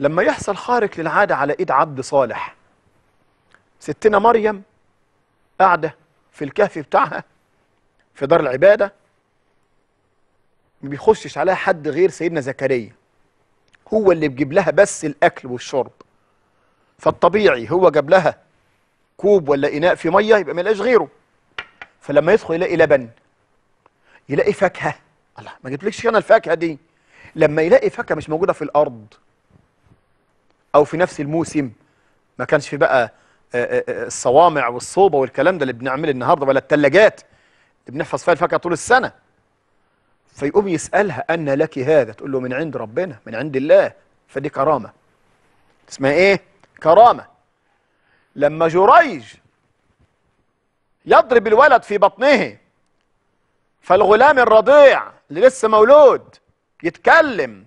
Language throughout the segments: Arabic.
لما يحصل خارق للعادة على إيد عبد صالح ستنا مريم قاعدة في الكهف بتاعها في دار العبادة ما بيخشش عليها حد غير سيدنا زكريا هو اللي بيجيب لها بس الأكل والشرب فالطبيعي هو جاب لها كوب ولا إناء في مية يبقى ما يلاقيش غيره فلما يدخل يلاقي لبن يلاقي فاكهة الله ما جبتلكش هنا الفاكهة دي لما يلاقي فاكهة مش موجودة في الأرض او في نفس الموسم ما كانش في بقى آه، آه، آه، الصوامع والصوبه والكلام ده اللي بنعمله النهارده ولا الثلاجات اللي بنحفظ فيها الفاكهه طول السنه فيقوم يسالها ان لك هذا تقول له من عند ربنا من عند الله فدي كرامه اسمها ايه كرامه لما جريج يضرب الولد في بطنه فالغلام الرضيع اللي لسه مولود يتكلم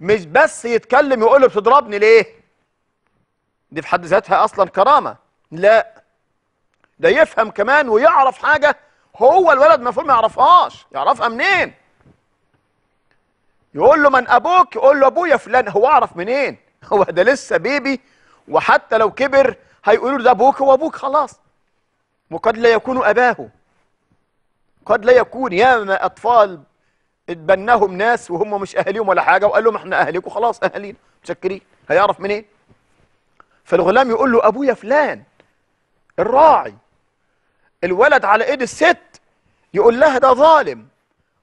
مش بس يتكلم يقول له بتضربني ليه دي في حد ذاتها اصلا كرامه لا ده يفهم كمان ويعرف حاجه هو الولد المفروض ما يعرفهاش يعرفها منين يقول له من ابوك يقول له ابويا فلان هو اعرف منين هو ده لسه بيبي وحتى لو كبر هيقولوا له ده ابوك هو ابوك خلاص وقد لا يكون اباه قد لا يكون ياما اطفال اتبناهم ناس وهم مش اهاليهم ولا حاجه وقال لهم احنا اهلك خلاص اهالينا متشكرين هيعرف منين؟ فالغلام يقول له ابويا فلان الراعي الولد على ايد الست يقول لها ده ظالم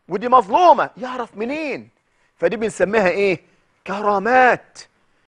ودي مظلومه يعرف منين؟ فدي بنسميها ايه؟ كرامات